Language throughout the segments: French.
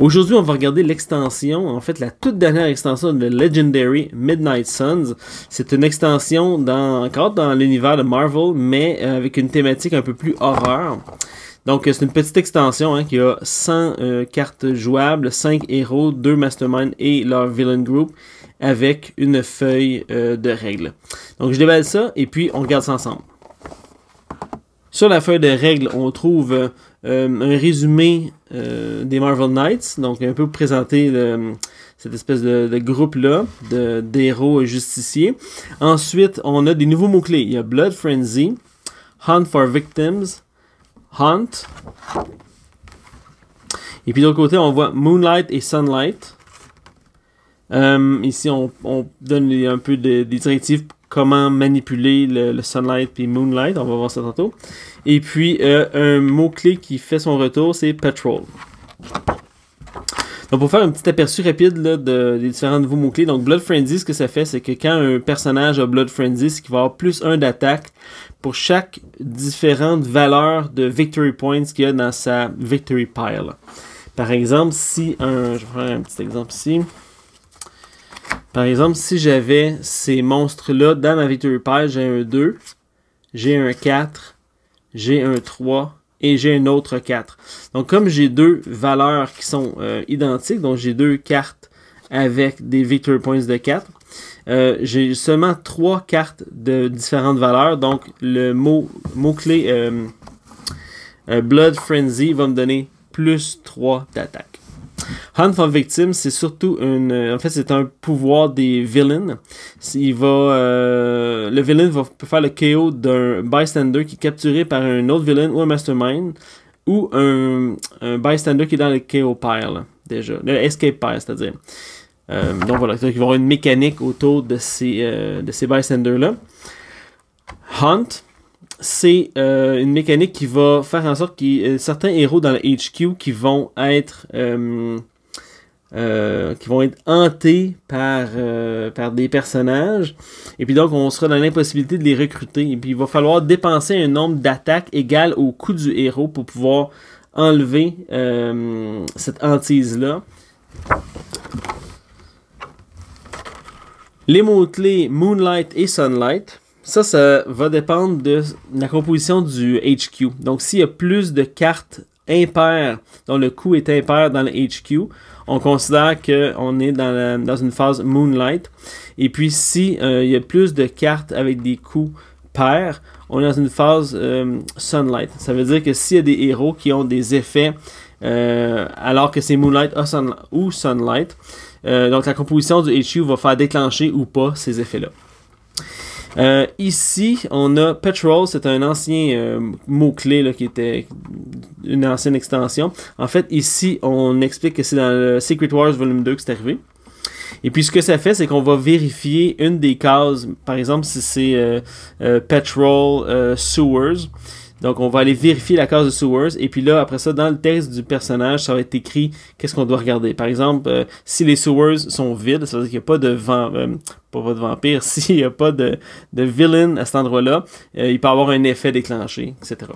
Aujourd'hui, on va regarder l'extension, en fait la toute dernière extension de Legendary Midnight Suns. C'est une extension dans, encore dans l'univers de Marvel, mais euh, avec une thématique un peu plus horreur. Donc, euh, c'est une petite extension hein, qui a 100 euh, cartes jouables, 5 héros, 2 masterminds et leur villain group avec une feuille de règles. Donc, je déballe ça et puis on regarde ça ensemble. Sur la feuille de règles, on trouve euh, un résumé euh, des Marvel Knights, donc un peu présenter cette espèce de, groupe-là d'héros et justiciers. Ensuite, on a des nouveaux mots-clés. Il y a Blood Frenzy, Hunt for Victims, Hunt. Et puis de l'autre côté, on voit Moonlight et Sunlight. Euh, ici, on, donne un peu des directives comment manipuler le, sunlight puis moonlight. On va voir ça tantôt. Et puis, euh, un mot-clé qui fait son retour, c'est Patrol. Donc, pour faire un petit aperçu rapide des différents nouveaux mots-clés, donc Blood Frenzy, ce que ça fait, c'est que quand un personnage a Blood Frenzy, c'est qu'il va avoir plus un d'attaque pour chaque différente valeur de victory points qu'il y a dans sa victory pile. Par exemple, si un. Je vais faire un petit exemple ici. Par exemple, si j'avais ces monstres-là dans ma victory pile, j'ai un 2, j'ai un 4, j'ai un 3 et j'ai un autre 4. Donc comme j'ai deux valeurs qui sont euh, identiques, donc j'ai deux cartes avec des victory points de 4, euh, j'ai seulement trois cartes de différentes valeurs. Donc le mot, mot clé euh, Blood Frenzy va me donner plus 3 d'attaque. Hunt for Victim, c'est surtout une. Euh, en fait, c'est un pouvoir des villains. Il va, euh, le villain va faire le KO d'un bystander qui est capturé par un autre villain ou un mastermind ou un, bystander qui est dans le KO pile, déjà. Le escape pile, c'est-à-dire. Euh, donc voilà, il va y avoir une mécanique autour de ces, de ces bystanders-là. Hunt, c'est euh, une mécanique qui va faire en sorte que certains héros dans la HQ qui vont être euh, euh, qui vont être hantés par, par des personnages et puis donc on sera dans l'impossibilité de les recruter et puis il va falloir dépenser un nombre d'attaques égal au coût du héros pour pouvoir enlever cette hantise là les mots-clés Moonlight et Sunlight ça, ça va dépendre de la composition du HQ. Donc, s'il y a plus de cartes impaires, dont le coût est impair dans le HQ, on considère qu'on est dans, une phase Moonlight. Et puis, si euh, y a plus de cartes avec des coûts pairs, on est dans une phase euh, Sunlight. Ça veut dire que s'il y a des héros qui ont des effets euh, alors que c'est Moonlight ou Sunlight, donc la composition du HQ va faire déclencher ou pas ces effets-là. Euh, ici, on a Petrol, c'est un ancien euh, mot-clé qui était une ancienne extension. En fait, ici, on explique que c'est dans le Secret Wars Volume 2 que c'est arrivé. Et puis ce que ça fait, c'est qu'on va vérifier une des cases. Par exemple, si c'est euh, Petrol Sewers donc, on va aller vérifier la case de Sewers. Et puis là, après ça, dans le texte du personnage, ça va être écrit qu'est-ce qu'on doit regarder. Par exemple, euh, si les Sewers sont vides, ça veut dire qu'il n'y a pas de vent, euh, pour vampire, s'il n'y a pas de, de villain à cet endroit-là, euh, il peut avoir un effet déclenché, etc.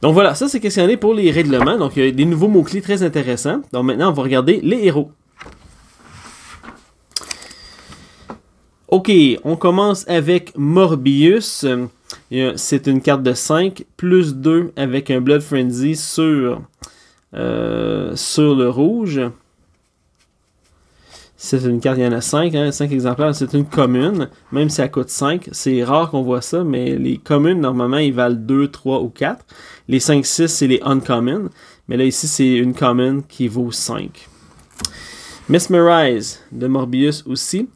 Donc voilà, ça c'est questionné pour les règlements. Donc il y a des nouveaux mots-clés très intéressants. Donc maintenant, on va regarder les héros. Ok, on commence avec Morbius. Euh, c'est une carte de 5 plus 2 avec un Blood Frenzy sur, euh, sur le rouge. C'est une carte, il y en a 5, 5 hein, exemplaires. C'est une commune, même si elle coûte 5. C'est rare qu'on voit ça, mais les communes, normalement, ils valent 2, 3 ou 4. Les 5, 6, c'est les uncommon. Mais là, ici, c'est une commune qui vaut 5. Mesmerize de Morbius aussi.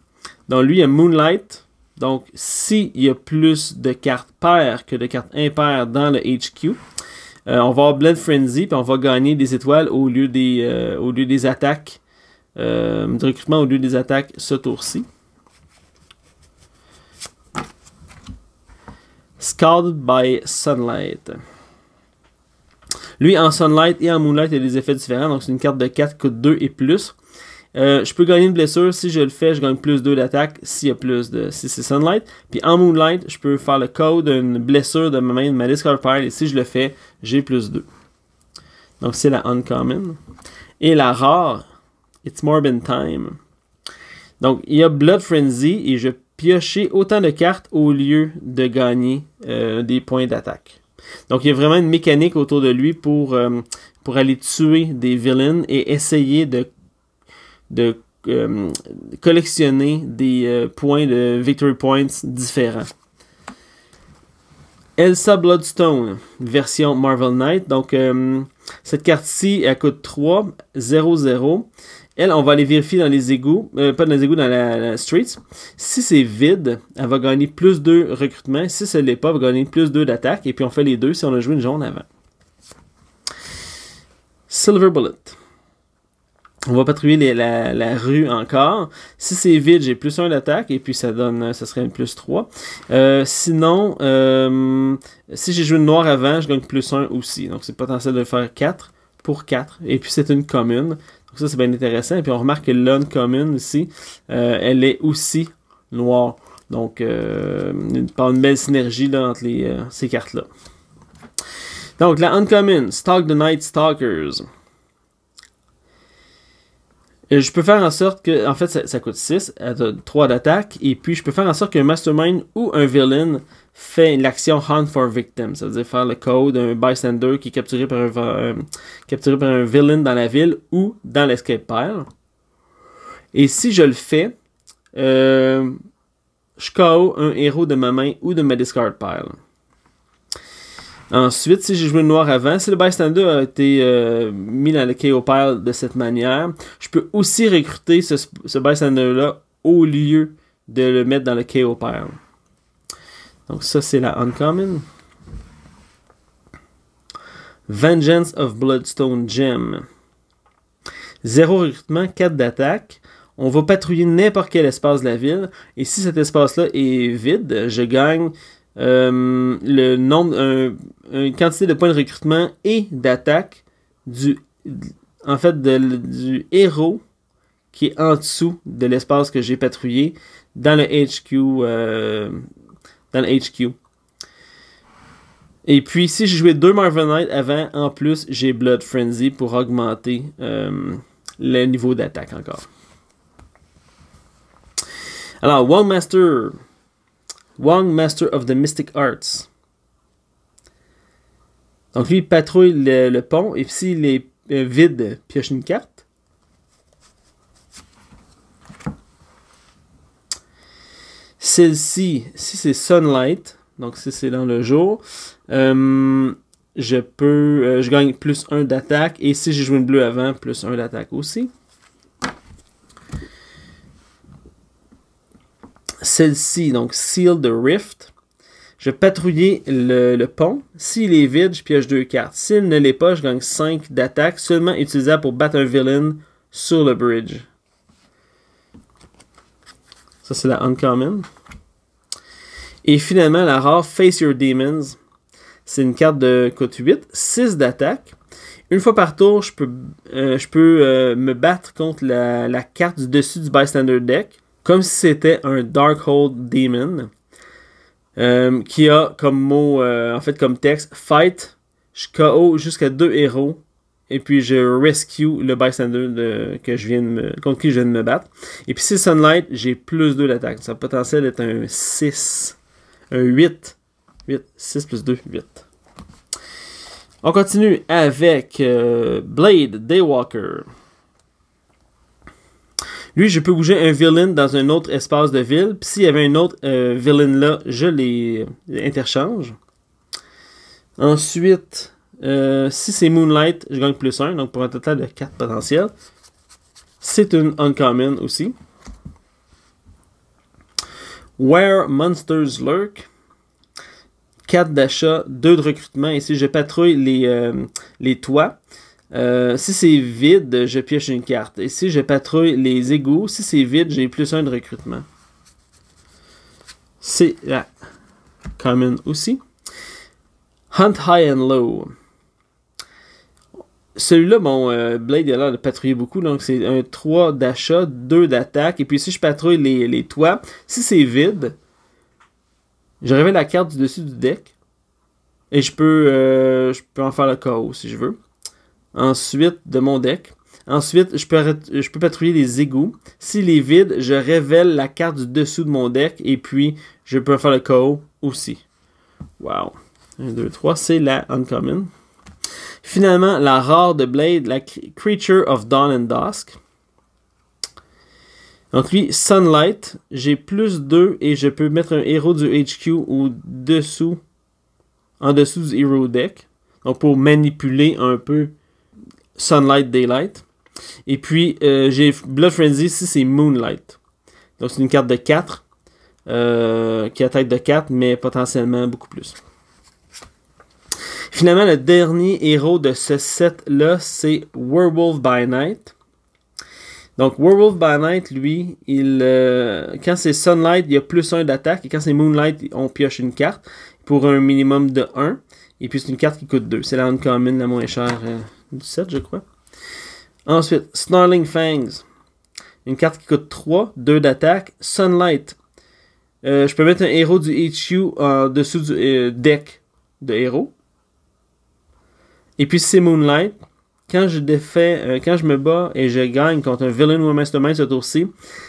Donc, lui, il y a Moonlight, donc, s'il y a plus de cartes paires que de cartes impaires dans le HQ, euh, on va avoir Blend Frenzy, puis on va gagner des étoiles au lieu des, euh, au lieu des attaques, euh, recrutement au lieu des attaques ce tour-ci. Scald by Sunlight. Lui, en Sunlight et en Moonlight, il y a des effets différents. Donc, c'est une carte de 4, coûte 2 et plus. Euh, je peux gagner une blessure. Si je le fais, je gagne plus 2 d'attaque s'il y a plus de. Si c'est Sunlight. Puis en Moonlight, je peux faire le code d'une blessure de ma main de ma Pile. Et si je le fais, j'ai plus 2. Donc c'est la Uncommon. Et la rare, It's Morbid Time. Donc il y a Blood Frenzy et je pioche autant de cartes au lieu de gagner euh, des points d'attaque. Donc il y a vraiment une mécanique autour de lui pour, euh, pour aller tuer des villains et essayer de de euh, collectionner des euh, points de victory points différents. Elsa Bloodstone, version Marvel Knight. Donc, euh, cette carte-ci, elle coûte 3, 0, 0. Elle, on va aller vérifier dans les égouts, pas dans les égouts, dans la, street. Si c'est vide, elle va gagner plus 2 recrutement. Si ce n'est pas, elle va gagner plus 2 d'attaque. Et puis, on fait les deux si on a joué une jaune avant. Silver Bullet. On va patrouiller la, rue encore. Si c'est vide, j'ai plus un d'attaque et puis ça donne, euh, ça serait un plus 3. Euh, sinon, euh, si j'ai joué une noir avant, je gagne plus 1 aussi. Donc c'est potentiel de faire 4 pour 4. Et puis c'est une commune. Donc ça c'est bien intéressant. Et puis on remarque que l'une commune ici, elle est aussi noire. Donc par une belle synergie là, entre les, ces cartes-là. Donc la uncommon, Stalk the Night Stalkers je peux faire en sorte que, en fait, ça, coûte 6, elle 3 d'attaque, et puis je peux faire en sorte qu'un mastermind ou un villain fait l'action Hunt for Victim, ça veut dire faire le code d'un bystander qui est capturé par un, par un villain dans la ville ou dans l'escape pile. Et si je le fais, euh, je KO un héros de ma main ou de ma discard pile. Ensuite, si j'ai joué le noir avant, si le bystander a été euh, mis dans le KO pile de cette manière, je peux aussi recruter ce, ce bystander-là au lieu de le mettre dans le KO pile. Donc ça, c'est la uncommon. Vengeance of Bloodstone Gem. Zéro recrutement, 4 d'attaque. On va patrouiller n'importe quel espace de la ville. Et si cet espace-là est vide, je gagne euh, le nombre, une quantité de points de recrutement et d'attaque du, en fait, du héros qui est en dessous de l'espace que j'ai patrouillé dans le HQ, euh, dans le HQ. Et puis, si j'ai joué deux Marvel Knight avant, en plus, j'ai Blood Frenzy pour augmenter euh, le niveau d'attaque encore. Alors, Wallmaster Wang, Master of the Mystic Arts. Donc lui, il patrouille le, pont et s'il est euh, vide, vide, pioche une carte. Celle-ci, si c'est Sunlight, donc si c'est dans le jour, euh, je peux, euh, je gagne plus 1 d'attaque et si j'ai joué une bleue avant, plus 1 d'attaque aussi. celle-ci, donc Seal the Rift. Je vais patrouiller le, pont. S'il est vide, je pioche deux cartes. S'il ne l'est pas, je gagne 5 d'attaque, seulement utilisable pour battre un villain sur le bridge. Ça, c'est la Uncommon. Et finalement, la rare Face Your Demons. C'est une carte de coût 8, 6 d'attaque. Une fois par tour, je peux, euh, je peux euh, me battre contre la, la, carte du dessus du Bystander deck comme si c'était un Darkhold Demon euh, qui a comme mot, euh, en fait comme texte, Fight, je KO jusqu'à deux héros et puis je rescue le bystander que je viens de contre qui je viens de me battre. Et puis si Sunlight, j'ai plus 2 d'attaque. Sa potentiel est un 6, un 8. 8, 6 plus 2, 8. On continue avec euh, Blade Daywalker. Lui, je peux bouger un villain dans un autre espace de ville. Puis s'il y avait un autre euh, villain là, je les interchange. Ensuite, euh, si c'est Moonlight, je gagne plus 1, donc pour un total de 4 potentiels. C'est une uncommon aussi. Where Monsters Lurk. 4 d'achat, 2 de recrutement. Ici, je patrouille les, euh, les toits. Euh, si c'est vide, je pioche une carte. Et si je patrouille les égouts, si c'est vide, j'ai plus un de recrutement. C'est la Common aussi. Hunt High and Low. Celui-là, mon euh, Blade il a l'air de patrouiller beaucoup, donc c'est un 3 d'achat, 2 d'attaque. Et puis si je patrouille les, toits, si c'est vide, je révèle la carte du dessus du deck. Et je peux, euh, je peux en faire le chaos si je veux ensuite de mon deck. Ensuite, je peux, je peux patrouiller les égouts. S'il est vide, je révèle la carte du dessous de mon deck et puis je peux faire le call aussi. Wow. 1, 2, 3, c'est la uncommon. Finalement, la rare de Blade, la Creature of Dawn and Dusk. Donc lui, Sunlight, j'ai plus 2 et je peux mettre un héros du HQ au dessous, en dessous du Hero Deck. Donc pour manipuler un peu Sunlight Daylight. Et puis, euh, j'ai Blood Frenzy ici, c'est Moonlight. Donc, c'est une carte de 4. Euh, qui attaque de 4, mais potentiellement beaucoup plus. Finalement, le dernier héros de ce set-là, c'est Werewolf by Night. Donc, Werewolf by Night, lui, il, euh, quand c'est Sunlight, il y a plus 1 d'attaque. Et quand c'est Moonlight, on pioche une carte pour un minimum de 1. Et puis c'est une carte qui coûte 2. C'est la commune la moins chère. Euh, du set, je crois. Ensuite, Snarling Fangs. Une carte qui coûte 3, 2 d'attaque. Sunlight. Euh, je peux mettre un héros du HQ en dessous du euh, deck de héros. Et puis c'est Moonlight. Quand je défais, quand je me bats et je gagne contre un villain ou un mastermind ce tour-ci,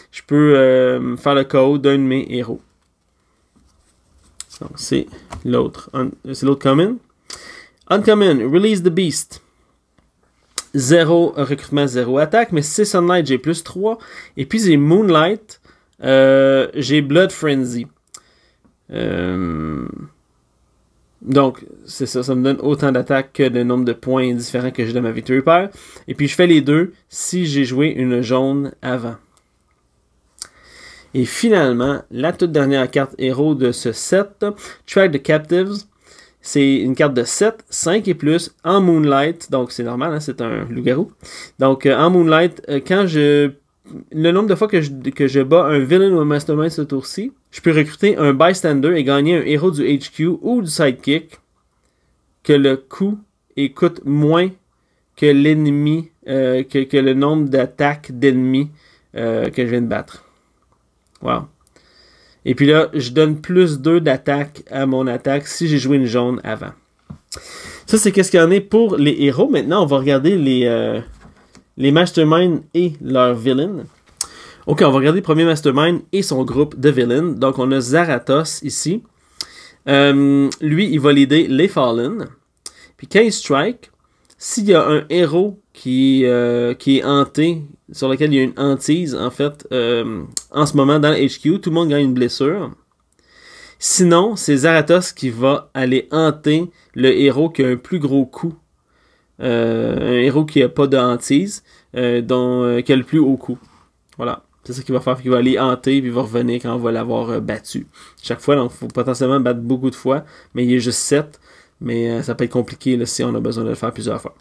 je peux faire le KO d'un de mes héros c'est l'autre. C'est l'autre common. Uncommon, release the beast. 0 euh, recrutement, 0 attaque, mais 6 Sunlight, j'ai plus 3. Et puis j'ai Moonlight, euh, j'ai Blood Frenzy. Euh, donc, c'est ça, ça me donne autant d'attaques que le nombre de points différents que j'ai dans ma Victory Pair. Et puis je fais les deux si j'ai joué une jaune avant. Et finalement, la toute dernière carte héros de ce set, Track the Captives, c'est une carte de 7, 5 et plus en Moonlight. Donc c'est normal, hein, c'est un loup-garou. Donc euh, en Moonlight, euh, quand je. Le nombre de fois que je, que je bats un villain ou un mastermind ce tour-ci, je peux recruter un bystander et gagner un héros du HQ ou du sidekick que le coût coûte moins que l'ennemi, euh, que, que, le nombre d'attaques d'ennemis euh, que je viens de battre. Wow. Et puis là, je donne plus 2 d'attaque à mon attaque si j'ai joué une jaune avant. Ça, c'est qu'est-ce qu'il y en a pour les héros. Maintenant, on va regarder les, euh, les masterminds et leurs villains. Ok, on va regarder le premier mastermind et son groupe de villains. Donc, on a Zaratos ici. Euh, lui, il va l'aider les Fallen. Puis quand il strike, s'il y a un héros qui, euh, qui est hanté, sur laquelle il y a une hantise, en fait, euh, en ce moment dans le HQ. Tout le monde gagne une blessure. Sinon, c'est Zaratos qui va aller hanter le héros qui a un plus gros coup. Euh, un héros qui n'a pas de hantise, euh, dont, qui a le plus haut coup. Voilà. C'est ça qu'il va faire. qu'il va aller hanter, puis il va revenir quand on va l'avoir battu. Chaque fois, donc, il faut potentiellement battre beaucoup de fois, mais il y a juste 7. Mais ça peut être compliqué là, si on a besoin de le faire plusieurs fois.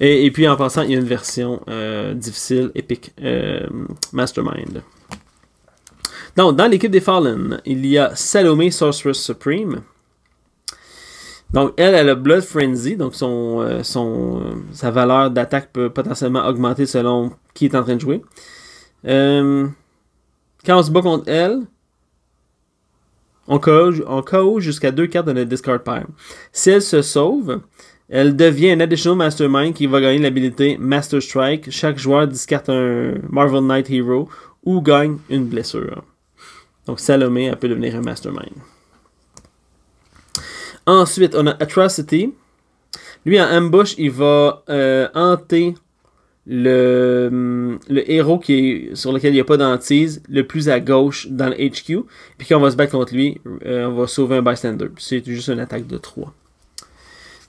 Et, puis en passant, il y a une version euh, difficile, épique, euh, Mastermind. Donc, dans l'équipe des Fallen, il y a Salomé Sorceress Supreme. Donc, elle, a le Blood Frenzy, donc son, euh, son, sa valeur d'attaque peut potentiellement augmenter selon qui est en train de jouer. quand on se bat contre elle, on co, jusqu'à deux cartes de notre discard pile. Si elle se sauve, elle devient un additional mastermind qui va gagner l'habilité Master Strike. Chaque joueur discarte un Marvel Knight Hero ou gagne une blessure. Donc Salomé, elle peut devenir un mastermind. Ensuite, on a Atrocity. Lui, en ambush, il va euh, hanter mm, le, héros qui est, sur lequel il n'y a pas d'antise, le plus à gauche dans le HQ. Puis quand on va se battre contre lui, euh, on va sauver un bystander. C'est juste une attaque de 3.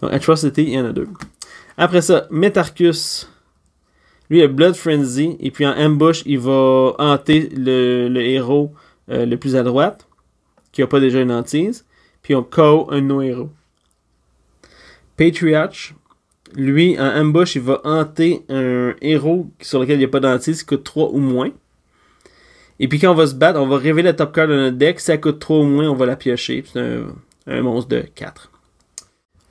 Donc, Atrocity, il y en a deux. Après ça, Metarcus. Lui, il a Blood Frenzy. Et puis en ambush, il va hanter le, héros euh, le plus à droite, qui n'a pas déjà une hantise. Puis on KO un non héros. Patriarch. Lui, en ambush, il va hanter un héros sur lequel il n'y a pas d'hantise, qui coûte 3 ou moins. Et puis quand on va se battre, on va révéler la top card de notre deck. Si ça coûte 3 ou moins, on va la piocher. C'est un monstre de 4.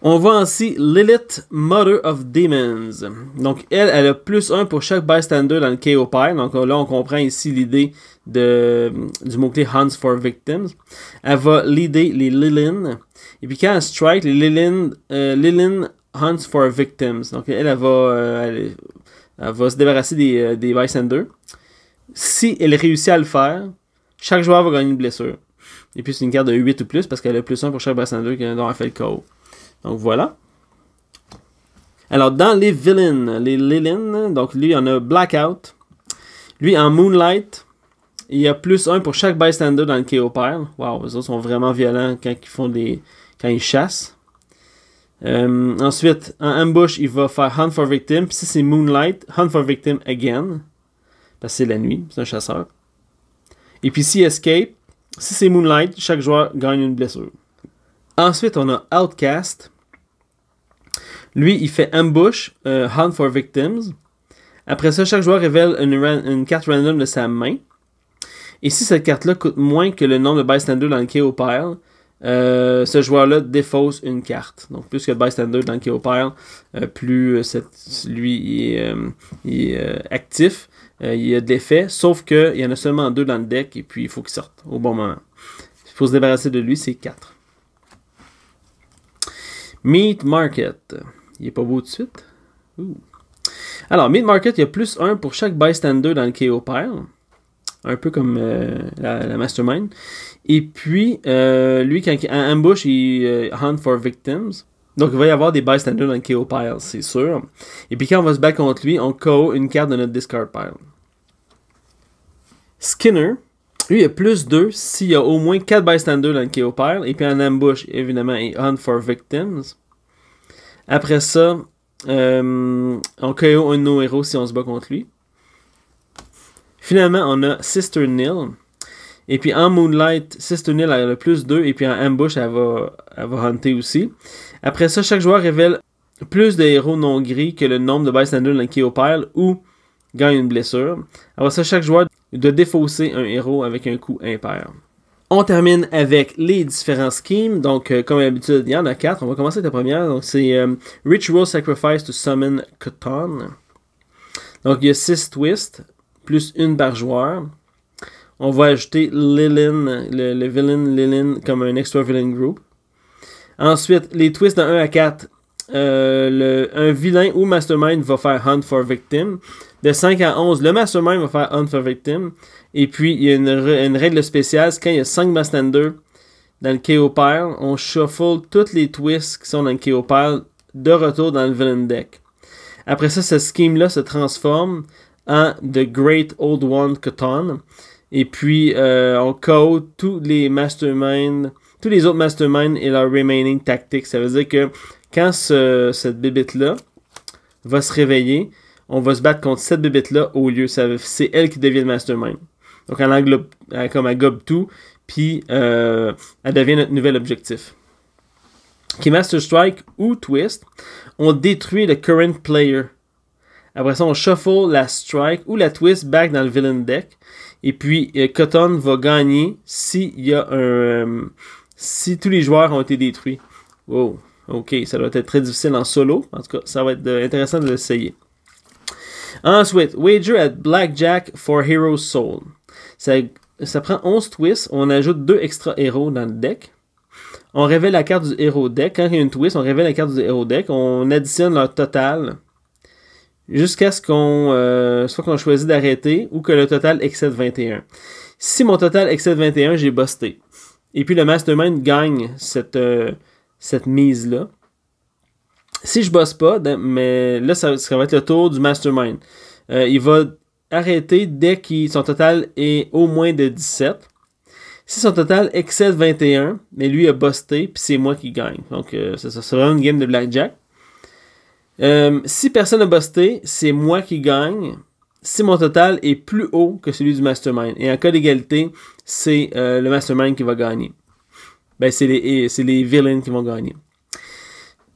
On voit ainsi Lilith, Mother of Demons. Donc, elle, elle a plus 1 pour chaque bystander dans le KO Pie. Donc là, on comprend ici l'idée du mot-clé Hunts for Victims. Elle va leader les Lilin. Et puis quand elle strike, les Lilin, euh, Hunts for Victims. Donc, elle, elle va, euh, se débarrasser euh, des, bystanders. Si elle réussit à le faire, chaque joueur va gagner une blessure. Et puis, c'est une carte de 8 ou plus parce qu'elle a plus 1 pour chaque bystander qui a fait le KO. Donc voilà. Alors dans les villains, les Lilin, donc lui, il y en a Blackout. Lui, en Moonlight, il y a plus un pour chaque bystander dans le KO pile. Waouh, eux autres sont vraiment violents quand ils font des. quand ils chassent. Euh, ensuite, en ambush, il va faire Hunt for Victim. Puis si c'est Moonlight, Hunt for Victim again. Parce que c'est la nuit, c'est un chasseur. Et puis si escape, si c'est Moonlight, chaque joueur gagne une blessure. Ensuite, on a Outcast. Lui, il fait Ambush, euh, Hunt for Victims. Après ça, chaque joueur révèle une, carte random de sa main. Et si cette carte-là coûte moins que le nombre de bystanders dans le KO pile, euh, ce joueur-là défausse une carte. Donc, plus que de bystander dans le KO pile, euh, plus lui est, actif. il y a de l'effet, sauf qu'il y en a seulement deux dans le deck et puis il faut qu'il sorte au bon moment. Il faut se débarrasser de lui, c'est quatre. Meat Market. Il est pas beau tout de suite. Alors, Meat Market, il y a plus un pour chaque bystander dans le KO pile Un peu comme euh, la, Mastermind. Et puis, euh, lui, quand il ambush, il euh, hunt for victims. Donc, il va y avoir des bystanders dans le KO pile, c'est sûr. Et puis, quand on va se battre contre lui, on KO une carte de notre discard pile. Skinner, lui, il a plus 2 s'il y a au moins 4 bystanders dans le KO pile. Et puis en ambush, évidemment, il hunt for victims. Après ça, euh, on KO un de nos héros si on se bat contre lui. Finalement, on a Sister Nil. Et puis en Moonlight, Sister Nil a le plus 2. Et puis en Ambush, elle va, elle va hunter aussi. Après ça, chaque joueur révèle plus de héros non gris que le nombre de bystanders dans le KO pile ou gagne une blessure. Alors ça, chaque joueur de défausser un héros avec un coup impair. On termine avec les différents schemes. Donc, euh, comme d'habitude, il y en a quatre. On va commencer avec la première. Donc, c'est euh, Ritual Sacrifice to Summon Cotton ». Donc, il y a 6 twists, plus une bargeoire. On va ajouter Lilin, le, villain Lilin, comme un extra villain group. Ensuite, les twists de 1 à 4. Euh, un vilain ou mastermind va faire Hunt for Victim de 5 à 11, le mastermind va faire un for Victim. Et puis, il y a une, règle spéciale, c'est quand il y a 5 mastermind dans le KO on shuffle toutes les twists qui sont dans le KO pair de retour dans le villain deck. Après ça, ce scheme-là se transforme en The Great Old One coton Et puis, euh, on code tous les masterminds, tous les autres masterminds et leurs remaining tactics. Ça veut dire que quand cette bibite là va se réveiller, on va se battre contre cette bébête-là au lieu. C'est elle qui devient le mastermind. Donc elle englobe, comme elle gobe tout, puis euh, elle devient notre nouvel objectif. Qui Master Strike ou Twist, on détruit le current player. Après ça, on shuffle la strike ou la twist back dans le villain deck. Et puis, euh, Cotton va gagner si, y a un, euh, si tous les joueurs ont été détruits. Wow, ok, ça doit être très difficile en solo. En tout cas, ça va être intéressant de l'essayer. Ensuite, Wager at Blackjack for Hero Soul. Ça, prend 11 twists, on ajoute 2 extra héros dans le deck. On révèle la carte du héros deck. Quand il y a une twist, on révèle la carte du héros deck. On additionne leur total jusqu'à ce qu'on euh, soit qu'on choisit d'arrêter ou que le total excède 21. Si mon total excède 21, j'ai busté. Et puis le mastermind gagne cette, euh, cette mise-là si je bosse pas, mais là, ça, va être le tour du mastermind. Euh, il va arrêter dès que son total est au moins de 17. Si son total excède 21, mais lui a busté, puis c'est moi qui gagne. Donc, euh, ça, sera une game de blackjack. Euh, si personne a busté, c'est moi qui gagne. Si mon total est plus haut que celui du mastermind. Et en cas d'égalité, c'est euh, le mastermind qui va gagner. Ben, c'est les, les villains qui vont gagner.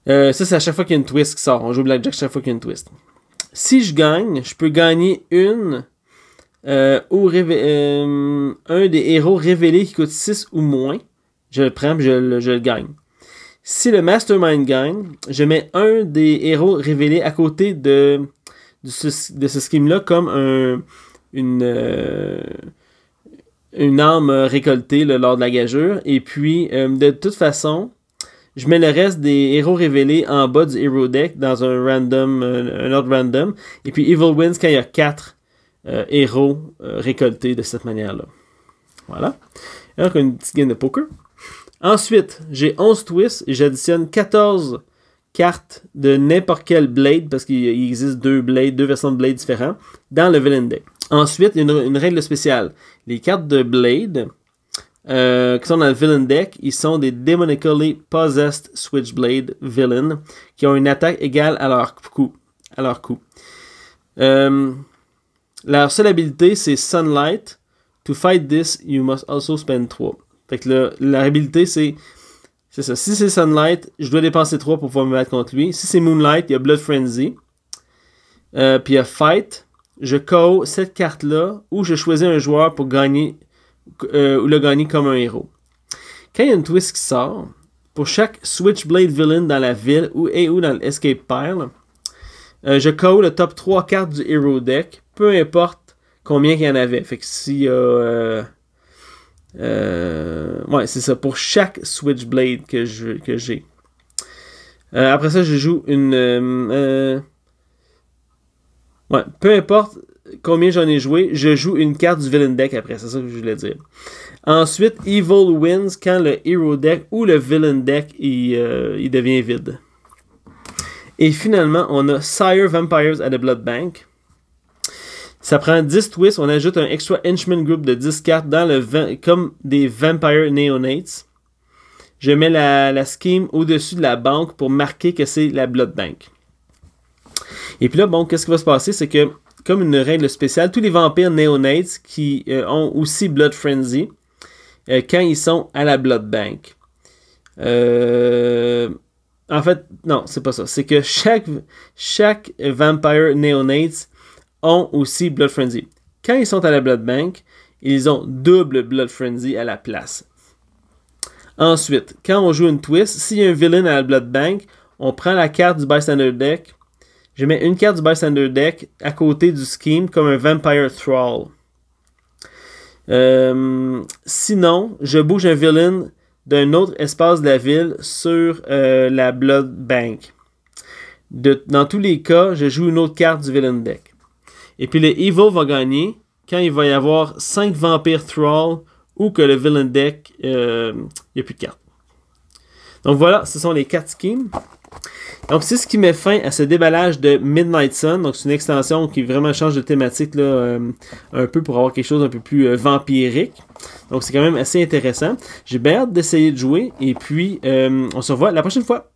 Euh, ça, c'est à chaque fois qu'il y a une twist qui sort. On joue Blackjack à chaque fois qu'il y a une twist. Si je gagne, je peux gagner une ou euh, euh, un des héros révélés qui coûte 6 ou moins. Je le prends et je, le gagne. Si le Mastermind gagne, je mets un des héros révélés à côté de, de ce, de scheme-là comme un, une, une arme récoltée lors de la gageure. Et puis, de toute façon, je mets le reste des héros révélés en bas du hero deck dans un random, euh, un autre random. Et puis Evil wins quand il y a 4 euh, héros euh, récoltés de cette manière-là. Voilà. Alors une petite game de poker. Ensuite, j'ai 11 twists et j'additionne 14 cartes de n'importe quel blade, parce qu'il existe deux blades, deux versions de blade différents, dans le villain deck. Ensuite, il y a une règle spéciale. Les cartes de blade, euh, qui sont dans le villain deck, ils sont des demonically possessed switchblade villains qui ont une attaque égale à leur coup. À leur euh, leur seule habilité, c'est Sunlight. To fight this, you must also spend 3. Fait que là, leur habilité, c'est. C'est ça. Si c'est Sunlight, je dois dépenser 3 pour pouvoir me battre contre lui. Si c'est Moonlight, il y a Blood Frenzy. Euh, puis il y a Fight. Je KO cette carte-là ou je choisis un joueur pour gagner ou euh, le gagner comme un héros. Quand il y a une twist qui sort, pour chaque Switchblade Villain dans la ville ou, et ou dans l'Escape Pile, euh, je colle le top 3 cartes du Hero Deck, peu importe combien il y en avait. Fait que s'il y a. Euh, ouais, c'est ça, pour chaque Switchblade que j'ai. après ça, je joue une. ouais, peu importe combien j'en ai joué, je joue une carte du villain deck après, c'est ça que je voulais dire. Ensuite, Evil wins quand le hero deck ou le villain deck il, euh, devient vide. Et finalement, on a Sire Vampires at the Blood Bank. Ça prend 10 twists, on ajoute un extra henchman group de 10 cartes dans le comme des Vampire Neonates. Je mets la, la scheme au-dessus de la banque pour marquer que c'est la Blood Bank. Et puis là, bon, qu'est-ce qui va se passer? C'est que comme une règle spéciale, tous les vampires néonates qui euh, ont aussi Blood Frenzy euh, quand ils sont à la Blood Bank. Euh, en fait, non, c'est pas ça. C'est que chaque, chaque vampire néonate ont aussi Blood Frenzy. Quand ils sont à la Blood Bank, ils ont double Blood Frenzy à la place. Ensuite, quand on joue une twist, s'il y a un villain à la Blood Bank, on prend la carte du Bystander Deck, je mets une carte du Bystander deck à côté du Scheme comme un Vampire Thrall. Euh, sinon, je bouge un villain d'un autre espace de la ville sur euh, la Blood Bank. dans tous les cas, je joue une autre carte du villain deck. Et puis le Evil va gagner quand il va y avoir 5 Vampire Thrall ou que le villain deck, il euh, a plus de cartes. Donc voilà, ce sont les 4 schemes. Donc, c'est ce qui met fin à ce déballage de Midnight Sun. Donc, c'est une extension qui vraiment change de thématique là, euh, un peu pour avoir quelque chose un peu plus euh, vampirique. Donc, c'est quand même assez intéressant. J'ai bien hâte d'essayer de jouer. Et puis, euh, on se revoit la prochaine fois.